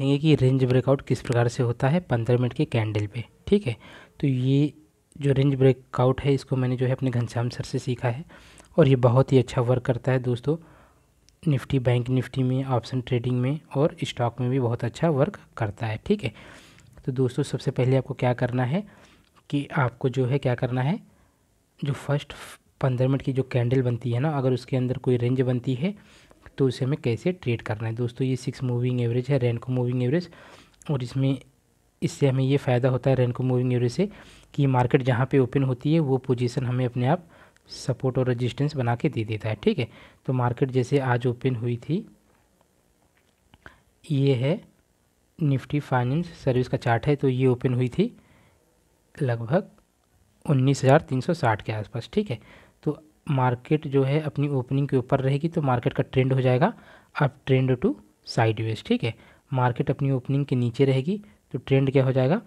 देखेंगे कि range breakout किस प्रकार से होता है पंद्रह मिनट के कैंडल पे ठीक है तो ये जो रेंज ब्रेकआउट है इसको मैंने जो है अपने घनश्याम सर से सीखा है और ये बहुत ही अच्छा वर्क करता है दोस्तों निफ्टी बैंक निफ्टी में ऑप्शन ट्रेडिंग में और स्टॉक में भी बहुत अच्छा वर्क करता है ठीक है तो दोस्तों सबसे पहले आपको क्या करना है कि आपको जो है क्या करना है जो फर्स्ट पंद्रह मिनट की जो कैंडल बनती है ना अगर उसके अंदर कोई रेंज बनती है तो उसे हमें कैसे ट्रेड करना है दोस्तों ये सिक्स मूविंग एवरेज है रेनको मूविंग एवरेज और इसमें इससे हमें ये फ़ायदा होता है रेनको मूविंग एवरेज से कि मार्केट जहाँ पे ओपन होती है वो पोजीशन हमें अपने आप सपोर्ट और रेजिस्टेंस बना के दे देता है ठीक है तो मार्केट जैसे आज ओपन हुई थी ये है निफ्टी फाइनेंस सर्विस का चार्ट है तो ये ओपन हुई थी लगभग उन्नीस हज़ार तीन सौ साठ के आसपास ठीक है मार्केट जो है अपनी ओपनिंग के ऊपर रहेगी तो मार्केट का ट्रेंड हो जाएगा अब ट्रेंड टू साइडवेज ठीक है मार्केट अपनी ओपनिंग के नीचे रहेगी तो ट्रेंड क्या हो जाएगा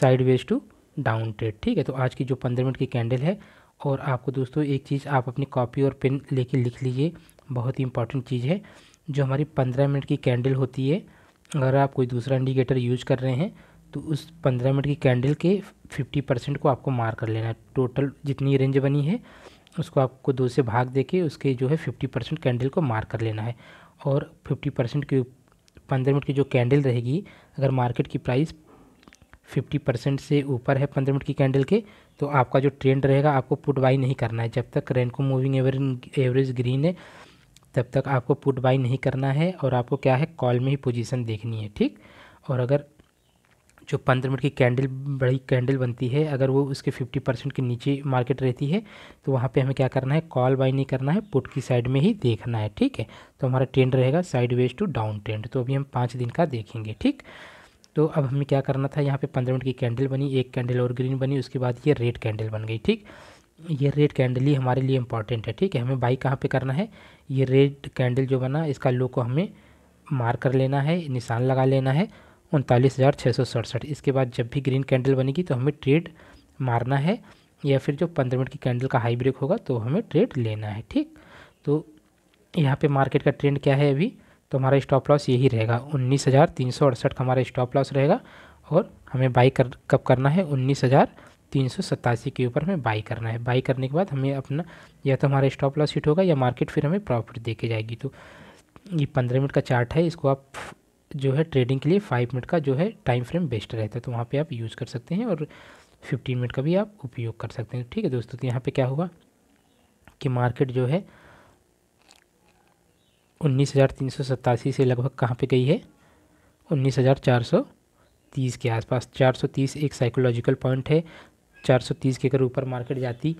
साइडवेज टू डाउन ट्रेड ठीक है तो आज की जो पंद्रह मिनट की कैंडल है और आपको दोस्तों एक चीज़ आप अपनी कॉपी और पेन लेके लिख लीजिए बहुत ही इंपॉर्टेंट चीज़ है जो हमारी पंद्रह मिनट की कैंडल होती है अगर आप कोई दूसरा इंडिकेटर यूज़ कर रहे हैं तो उस पंद्रह मिनट की कैंडल के फिफ्टी परसेंट को आपको मार कर लेना है टोटल जितनी रेंज बनी है उसको आपको दो से भाग दे के उसके जो है फिफ्टी परसेंट कैंडल को मार्क कर लेना है और फिफ्टी परसेंट के पंद्रह मिनट की जो कैंडल रहेगी अगर मार्केट की प्राइस फिफ्टी परसेंट से ऊपर है पंद्रह मिनट की कैंडल के तो आपका जो ट्रेंड रहेगा आपको पुट बाई नहीं करना है जब तक रेनको मूविंग एवरेज ग्रीन है तब तक आपको पुट बाई नहीं करना है और आपको क्या है कॉल में ही पोजिशन देखनी है ठीक और अगर जो पंद्रह मिनट की कैंडल बड़ी कैंडल बनती है अगर वो उसके फिफ्टी परसेंट के नीचे मार्केट रहती है तो वहाँ पे हमें क्या करना है कॉल बाई नहीं करना है पुट की साइड में ही देखना है ठीक है तो हमारा ट्रेंड रहेगा sideways to down trend तो अभी हम पाँच दिन का देखेंगे ठीक तो अब हमें क्या करना था यहाँ पर पंद्रह मिनट की कैंडल बनी एक कैंडल और ग्रीन बनी उसके बाद ये रेड कैंडल बन गई ठीक ये रेड कैंडल ही हमारे लिए इंपॉर्टेंट है ठीक है हमें बाई कहाँ पर करना है ये रेड कैंडल जो बना इसका लो को हमें मार कर लेना है निशान लगा लेना है उनतालीस हज़ार छः सौ सड़सठ इसके बाद जब भी ग्रीन कैंडल बनेगी तो हमें ट्रेड मारना है या फिर जो पंद्रह मिनट की कैंडल का हाई ब्रेक होगा तो हमें ट्रेड लेना है ठीक तो यहाँ पे मार्केट का ट्रेंड क्या है अभी तो हमारा स्टॉप लॉस यही रहेगा उन्नीस हज़ार तीन सौ अड़सठ का हमारा स्टॉप लॉस रहेगा और हमें बाई कर कब करना है उन्नीस हज़ार तीन सौ सतासी के ऊपर हमें बाई करना है बाई करने के बाद हमें अपना या तो हमारा स्टॉप लॉस हिट होगा या मार्केट फिर हमें प्रॉफिट दे के जाएगी तो ये पंद्रह मिनट का चार्ट है इसको आप जो है ट्रेडिंग के लिए फाइव मिनट का जो है टाइम फ्रेम बेस्ट रहता है तो वहाँ पे आप यूज़ कर सकते हैं और फिफ्टीन मिनट का भी आप उपयोग कर सकते हैं ठीक है दोस्तों तो यहाँ पे क्या हुआ कि मार्केट जो है उन्नीस हज़ार तीन सौ सत्तासी से लगभग कहाँ पे गई है उन्नीस हज़ार चार सौ तीस के आसपास चार सौ तीस एक साइकोलॉजिकल पॉइंट है 430 के अगर ऊपर मार्केट जाती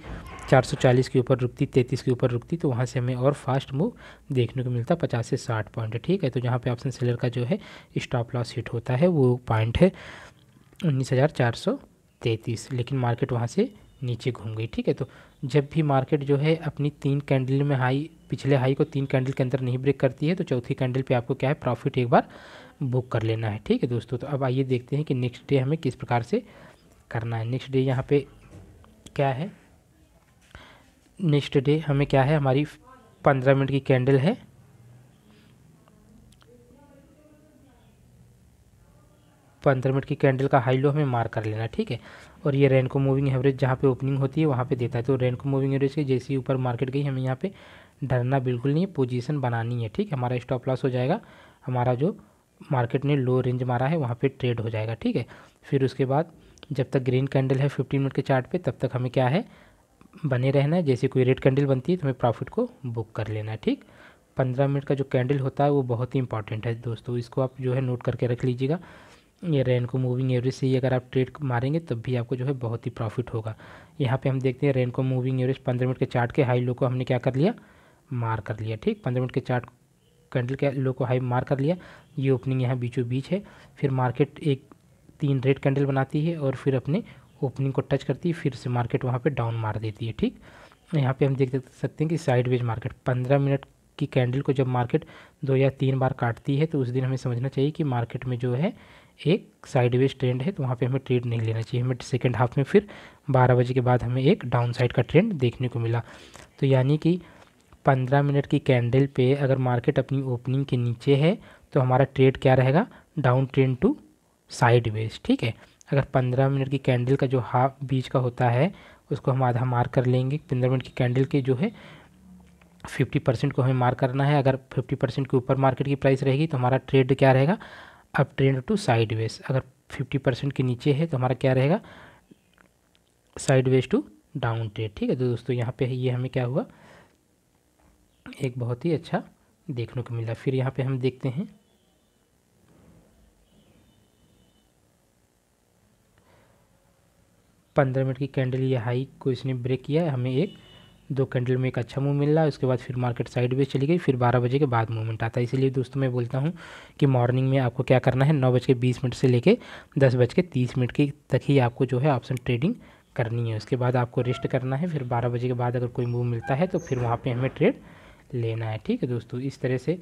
440 के ऊपर रुकती 33 के ऊपर रुकती तो वहाँ से हमें और फास्ट मूव देखने को मिलता 50 से 60 पॉइंट ठीक है तो जहाँ पे ऑप्शन सेलर का जो है स्टॉप लॉस हिट होता है वो पॉइंट है उन्नीस लेकिन मार्केट वहाँ से नीचे घूम गई ठीक है तो जब भी मार्केट जो है अपनी तीन कैंडल में हाई पिछले हाई को तीन कैंडल के अंदर नहीं ब्रेक करती है तो चौथी कैंडल पे आपको क्या है प्रॉफिट एक बार बुक कर लेना है ठीक है दोस्तों तो अब आइए देखते हैं कि नेक्स्ट डे हमें किस प्रकार से करना है नेक्स्ट डे यहाँ पे क्या है नेक्स्ट डे हमें क्या है हमारी पंद्रह मिनट की कैंडल है पंद्रह मिनट की कैंडल का हाई लो हमें मार कर लेना ठीक है और ये रेनको मूविंग एवरेज जहाँ पे ओपनिंग होती है वहाँ पे देता है तो रेनको मूविंग एवरेज के जैसे ही ऊपर मार्केट गई हमें यहाँ पे डरना बिल्कुल नहीं है पोजीशन बनानी है ठीक है हमारा स्टॉप लॉस हो जाएगा हमारा जो मार्केट ने लो रेंज मारा है वहाँ पर ट्रेड हो जाएगा ठीक है फिर उसके बाद जब तक ग्रीन कैंडल है फिफ्टीन मिनट के चार्ट पे तब तक हमें क्या है बने रहना है जैसे कोई रेड कैंडल बनती है तो हमें प्रॉफिट को बुक कर लेना है ठीक पंद्रह मिनट का जो कैंडल होता है वो बहुत ही इंपॉर्टेंट है दोस्तों इसको आप जो है नोट करके रख लीजिएगा ये रेन को मूविंग एवरेज से ही अगर आप ट्रेड मारेंगे तब भी आपको जो है बहुत ही प्रॉफिट होगा यहाँ पे हम देखते हैं रेन को मूविंग एवरेज पंद्रह मिनट के चार्ट के हाई लो को हमने क्या कर लिया मार कर लिया ठीक पंद्रह मिनट के चार्ट कैंडल के लो को हाई मार कर लिया ये ओपनिंग यहाँ बीचों बीच है फिर मार्केट एक तीन रेड कैंडल बनाती है और फिर अपने ओपनिंग को टच करती है फिर से मार्केट वहाँ पर डाउन मार देती है ठीक यहाँ पर हम देख सकते हैं कि साइडवेज मार्केट पंद्रह मिनट की कैंडल को जब मार्केट दो या तीन बार काटती है तो उस दिन हमें समझना चाहिए कि मार्केट में जो है एक साइडवेज ट्रेंड है तो वहाँ पे हमें ट्रेड नहीं लेना चाहिए हमें सेकेंड हाफ में फिर बारह बजे के बाद हमें एक डाउन साइड का ट्रेंड देखने को मिला तो यानी कि पंद्रह मिनट की कैंडल पे अगर मार्केट अपनी ओपनिंग के नीचे है तो हमारा ट्रेड क्या रहेगा down trend to sideways ठीक है अगर पंद्रह मिनट की कैंडल का जो हाफ बीच का होता है उसको हम आधा मार्क कर लेंगे पंद्रह मिनट की कैंडल के जो है फिफ्टी परसेंट को हमें मार्क करना है अगर फिफ्टी परसेंट के ऊपर मार्केट की प्राइस रहेगी तो हमारा ट्रेड क्या रहेगा अब ट्रेंड टू साइड वेज अगर फिफ्टी परसेंट के नीचे है तो हमारा क्या रहेगा sideways to down trade ठीक है तो दोस्तों यहाँ पर ये हमें क्या हुआ एक बहुत ही अच्छा देखने को मिला फिर यहाँ पर हम देखते हैं पंद्रह मिनट की कैंडल ये हाई को इसने ब्रेक किया है हमें एक दो कैंडल में एक अच्छा मूव मिल रहा है उसके बाद फिर मार्केट साइड वेज चली गई फिर बारह बजे के बाद मूवमेंट आता है इसीलिए दोस्तों मैं बोलता हूँ कि मॉर्निंग में आपको क्या करना है नौ बज के बीस मिनट से लेके दस बज के तीस मिनट के तक ही आपको जो है ऑप्शन ट्रेडिंग करनी है उसके बाद आपको रेस्ट करना है फिर बारह बजे के बाद अगर कोई मूव मिलता है तो फिर वहाँ पर हमें ट्रेड लेना है ठीक है दोस्तों इस तरह से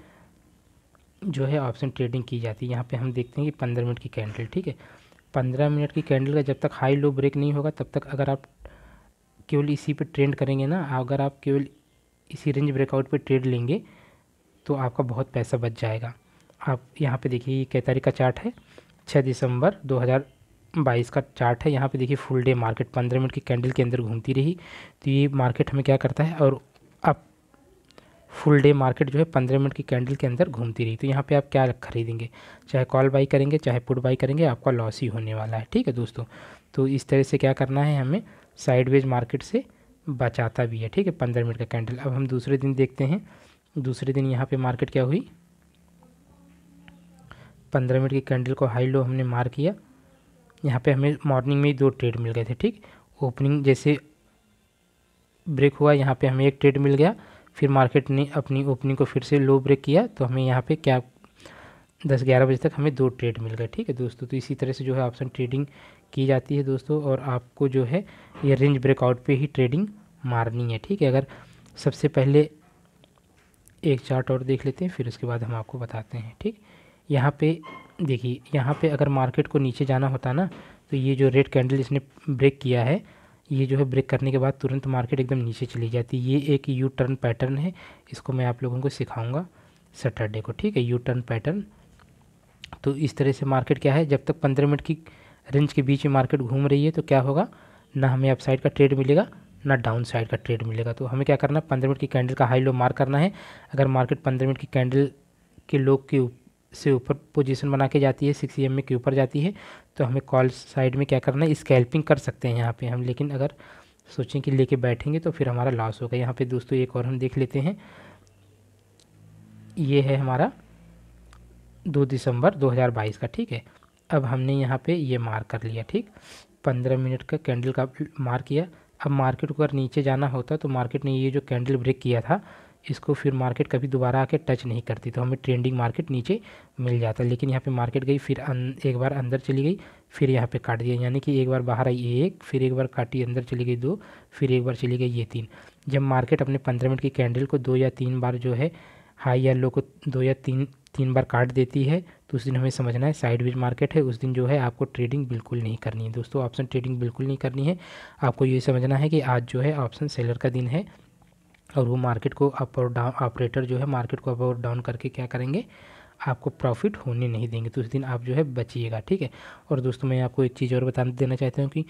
जो है ऑप्शन ट्रेडिंग की जाती है यहाँ पर हम देखते हैं कि पंद्रह मिनट की कैंडल ठीक है पंद्रह मिनट की कैंडल का जब तक हाई लो ब्रेक नहीं होगा तब तक अगर आप केवल इसी पे ट्रेंड करेंगे ना अगर आप केवल इसी रेंज ब्रेकआउट पे ट्रेड लेंगे तो आपका बहुत पैसा बच जाएगा आप यहाँ पे देखिए ये कई तारीख का चार्ट है छः दिसंबर 2022 का चार्ट है यहाँ पे देखिए फुल डे मार्केट पंद्रह मिनट की कैंडल के अंदर घूमती रही तो ये मार्केट हमें क्या करता है और फुल डे मार्केट जो है पंद्रह मिनट की कैंडल के अंदर घूमती रही तो यहाँ पे आप क्या खरीदेंगे चाहे कॉल बाई करेंगे चाहे पुट बाई करेंगे आपका लॉस ही होने वाला है ठीक है दोस्तों तो इस तरह से क्या करना है हमें साइडवेज मार्केट से बचाता भी है ठीक है पंद्रह मिनट का कैंडल अब हम दूसरे दिन देखते हैं दूसरे दिन यहाँ पर मार्केट क्या हुई पंद्रह मिनट की कैंडल को हाई लो हमने मार किया यहाँ पर हमें मॉर्निंग में ही दो ट्रेड मिल गए थे ठीक ओपनिंग जैसे ब्रेक हुआ यहाँ पर हमें एक ट्रेड मिल गया फिर मार्केट ने अपनी ओपनिंग को फिर से लो ब्रेक किया तो हमें यहाँ पे क्या दस ग्यारह बजे तक हमें दो ट्रेड मिल गए ठीक है दोस्तों तो इसी तरह से जो है ऑप्शन ट्रेडिंग की जाती है दोस्तों और आपको जो है ये रेंज ब्रेकआउट पे ही ट्रेडिंग मारनी है ठीक है अगर सबसे पहले एक चार्ट और देख लेते हैं फिर उसके बाद हम आपको बताते हैं ठीक यहाँ पे देखिए यहाँ पे अगर मार्केट को नीचे जाना होता ना तो ये जो रेड कैंडल इसने ब्रेक किया है ये जो है ब्रेक करने के बाद तुरंत मार्केट एकदम नीचे चली जाती है ये एक यू टर्न पैटर्न है इसको मैं आप लोगों को सिखाऊंगा सैटरडे को ठीक है यू टर्न पैटर्न तो इस तरह से मार्केट क्या है जब तक पंद्रह मिनट की रेंज के बीच में मार्केट घूम रही है तो क्या होगा ना हमें अपसाइड का ट्रेड मिलेगा ना डाउन साइड का ट्रेड मिलेगा तो हमें क्या करना है पंद्रह मिनट की कैंडल का हाई लो मार्क करना है अगर मार्केट पंद्रह मिनट की कैंडल के लो के से ऊपर पोजीशन बना के जाती है सिक्स एम के ऊपर जाती है तो हमें कॉल साइड में क्या करना है स्कैल्पिंग कर सकते हैं यहाँ पे हम लेकिन अगर सोचें कि लेके बैठेंगे तो फिर हमारा लॉस होगा यहाँ पे दोस्तों एक और हम देख लेते हैं ये है हमारा दो दिसंबर 2022 का ठीक है अब हमने यहाँ पे ये मार्क कर लिया ठीक पंद्रह मिनट का कैंडल का मार्क किया अब मार्केट को अगर नीचे जाना होता तो मार्केट ने ये जो कैंडल ब्रेक किया था इसको फिर मार्केट कभी दोबारा आके टच नहीं करती तो हमें ट्रेंडिंग मार्केट नीचे मिल जाता लेकिन यहाँ पे मार्केट गई फिर अन, अं, एक बार अंदर चली गई फिर यहाँ पे काट दिया यानी कि एक बार बाहर आई एक फिर एक बार काटी अंदर चली गई दो फिर एक बार चली गई ये तीन जब मार्केट अपने पंद्रह मिनट की कैंडल को दो या तीन बार जो है हाई या लो को दो या तीन तीन बार काट देती है तो उस दिन हमें समझना है साइड वेज मार्केट है उस दिन जो है आपको ट्रेडिंग बिल्कुल नहीं करनी है दोस्तों ऑप्शन ट्रेडिंग बिल्कुल नहीं करनी है आपको ये समझना है कि आज जो है ऑप्शन सेलर का दिन है और वो मार्केट को अप और डाउन ऑपरेटर जो है मार्केट को अप और डाउन करके क्या करेंगे आपको प्रॉफिट होने नहीं देंगे तो उस दिन आप जो है बचिएगा ठीक है और दोस्तों मैं आपको एक चीज़ और बता देना चाहता हूँ कि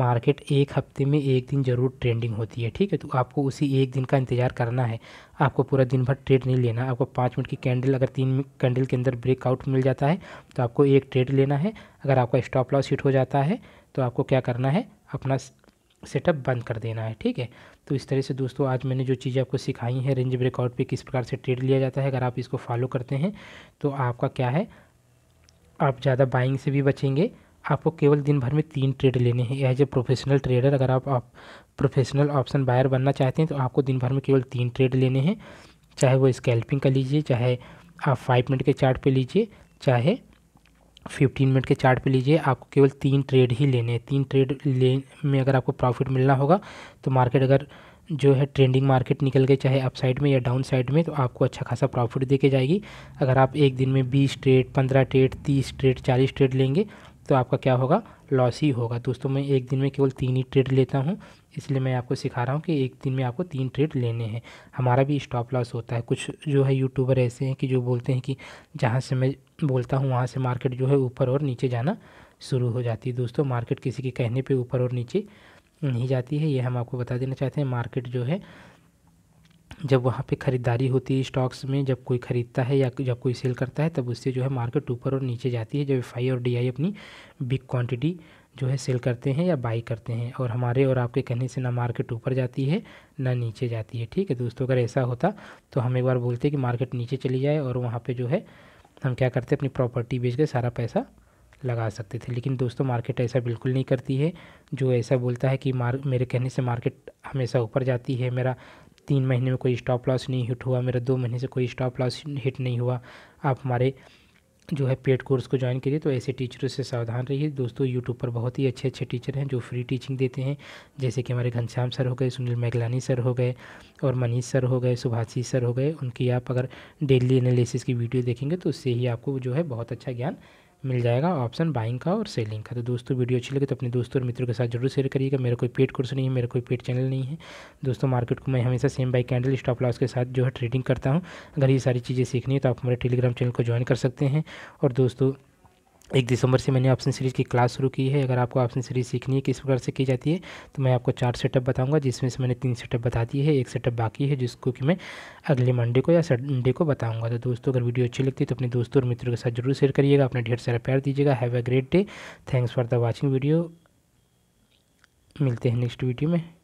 मार्केट एक हफ्ते में एक दिन ज़रूर ट्रेंडिंग होती है ठीक है तो आपको उसी एक दिन का इंतज़ार करना है आपको पूरा दिन भर ट्रेड नहीं लेना आपको पाँच मिनट की कैंडल अगर तीन कैंडल के अंदर ब्रेकआउट मिल जाता है तो आपको एक ट्रेड लेना है अगर आपका स्टॉप लॉस हिट हो जाता है तो आपको क्या करना है अपना सेटअप बंद कर देना है ठीक है तो इस तरह से दोस्तों आज मैंने जो चीज़ें आपको सिखाई हैं रेंज ब्रेकआउट पे किस प्रकार से ट्रेड लिया जाता है अगर आप इसको फॉलो करते हैं तो आपका क्या है आप ज़्यादा बाइंग से भी बचेंगे आपको केवल दिन भर में तीन ट्रेड लेने हैं एज ए प्रोफेशनल ट्रेडर अगर आप, आप प्रोफेशनल ऑप्शन बायर बनना चाहते हैं तो आपको दिन भर में केवल तीन ट्रेड लेने हैं चाहे वो स्कैल्पिंग का लीजिए चाहे आप फाइव मिनट के चार्ट पे लीजिए चाहे फिफ्टीन मिनट के चार्ट पे लीजिए आपको केवल तीन ट्रेड ही लेने हैं तीन ट्रेड ले में अगर आपको प्रॉफिट मिलना होगा तो मार्केट अगर जो है ट्रेंडिंग मार्केट निकल गए चाहे अप साइड में या डाउन साइड में तो आपको अच्छा खासा प्रॉफिट देके जाएगी अगर आप एक दिन में बीस ट्रेड पंद्रह ट्रेड तीस ट्रेड चालीस ट्रेड लेंगे तो आपका क्या होगा लॉस ही होगा दोस्तों मैं एक दिन में केवल तीन ही ट्रेड लेता हूँ इसलिए मैं आपको सिखा रहा हूँ कि एक दिन में आपको तीन ट्रेड लेने हैं हमारा भी स्टॉप लॉस होता है कुछ जो है यूट्यूबर ऐसे हैं कि जो बोलते हैं कि जहाँ से मैं बोलता हूँ वहाँ से मार्केट जो है ऊपर और नीचे जाना शुरू हो जाती है दोस्तों मार्केट किसी के कहने पर ऊपर और नीचे नहीं जाती है ये हम आपको बता देना चाहते हैं मार्केट जो है जब वहाँ पे ख़रीदारी होती है स्टॉक्स में जब कोई ख़रीदता है या जब कोई सेल करता है तब उससे जो है मार्केट ऊपर और नीचे जाती है जब एफ और डी अपनी बिग क्वान्टिटी जो है सेल करते हैं या बाई करते हैं और हमारे और आपके कहने से ना मार्केट ऊपर जाती है ना नीचे जाती है ठीक है दोस्तों अगर ऐसा होता तो हम एक बार बोलते कि मार्केट नीचे चली जाए और वहाँ पर जो है हम क्या करते अपनी प्रॉपर्टी बेच के सारा पैसा लगा सकते थे लेकिन दोस्तों मार्केट ऐसा बिल्कुल नहीं करती है जो ऐसा बोलता है कि मार मेरे कहने से मार्केट हमेशा ऊपर जाती है मेरा तीन महीने में कोई स्टॉप लॉस नहीं हिट हुआ मेरा दो महीने से कोई स्टॉप लॉस हिट नहीं हुआ आप हमारे जो है पेड कोर्स को ज्वाइन करिए तो ऐसे टीचरों से सावधान रहिए दोस्तों यूट्यूब पर बहुत ही अच्छे अच्छे टीचर हैं जो फ्री टीचिंग देते हैं जैसे कि हमारे घनश्याम सर हो गए सुनील मैगलानी सर हो गए और मनीष सर हो गए सुभाषी सर हो गए उनकी आप अगर डेली एनालिसिस की वीडियो देखेंगे तो उससे ही आपको जो है बहुत अच्छा ज्ञान मिल जाएगा ऑप्शन बाइंग का और सेलिंग का तो दोस्तों वीडियो अच्छी लगे तो अपने दोस्तों और मित्रों के साथ जरूर शेयर करिएगा मेरा कोई पेड कोर्स नहीं है मेरा कोई पेड चैनल नहीं है दोस्तों मार्केट को मैं हमेशा same by candle stop loss के साथ जो है ट्रेडिंग करता हूँ अगर ये सारी चीज़ें सीखनी है तो आप हमारे टेलीग्राम चैनल को ज्वाइन कर सकते हैं और दोस्तों एक दिसंबर से मैंने ऑप्शन सीरीज़ की क्लास शुरू की है अगर आपको ऑप्शन सीरीज़ सीखनी है किस प्रकार से की जाती है तो मैं आपको चार सेटअप बताऊंगा जिसमें से मैंने तीन सेटअप बता दिए है एक सेटअप बाकी है जिसको कि मैं अगले मंडे को या संडे को बताऊंगा तो दोस्तों अगर वीडियो अच्छी लगती है तो अपने दोस्तों और मित्रों के साथ जरूर शेयर करिएगा अपने ढेर सारा प्यार दीजिएगा have a great day thanks for the watching video मिलते हैं नेक्स्ट वीडियो में